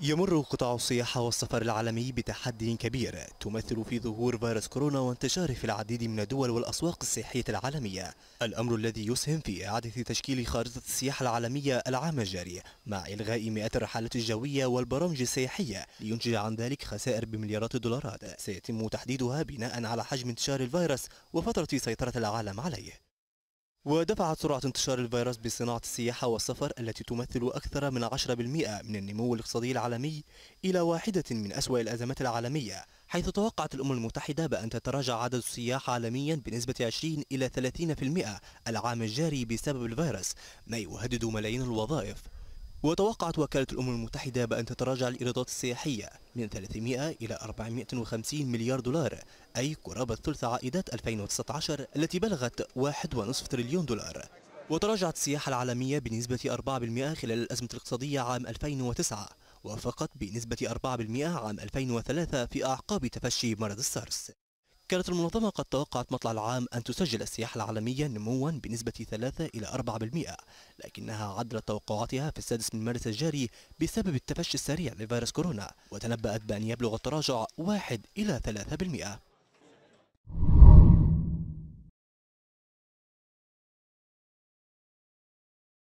يمر قطاع السياحة والسفر العالمي بتحدي كبير تمثل في ظهور فيروس كورونا وانتشاره في العديد من الدول والأسواق السياحية العالمية الأمر الذي يسهم في إعادة تشكيل خارطة السياحة العالمية العام الجاري مع إلغاء مئات الرحلات الجوية والبرامج السياحية لينتج عن ذلك خسائر بمليارات الدولارات سيتم تحديدها بناء على حجم انتشار الفيروس وفترة سيطرة العالم عليه ودفعت سرعة انتشار الفيروس بصناعة السياحة والسفر التي تمثل أكثر من 10% من النمو الاقتصادي العالمي إلى واحدة من أسوأ الأزمات العالمية حيث توقعت الأمم المتحدة بأن تتراجع عدد السياح عالميا بنسبة 20 إلى 30% العام الجاري بسبب الفيروس ما يهدد ملايين الوظائف وتوقعت وكالة الأمم المتحدة بأن تتراجع الإيرادات السياحية من 300 إلى 450 مليار دولار أي قرابة ثلث عائدات 2019 التي بلغت 1.5 تريليون دولار وتراجعت السياحة العالمية بنسبة 4% خلال الأزمة الاقتصادية عام 2009 وفقط بنسبة 4% عام 2003 في أعقاب تفشي مرض السارس كانت المنظمة قد توقعت مطلع العام أن تسجل السياحة العالمية نموا بنسبة 3 إلى 4% لكنها عدلت توقعاتها في السادس من مارس الجاري بسبب التفشي السريع لفيروس كورونا وتنبأت بأن يبلغ التراجع 1 إلى 3%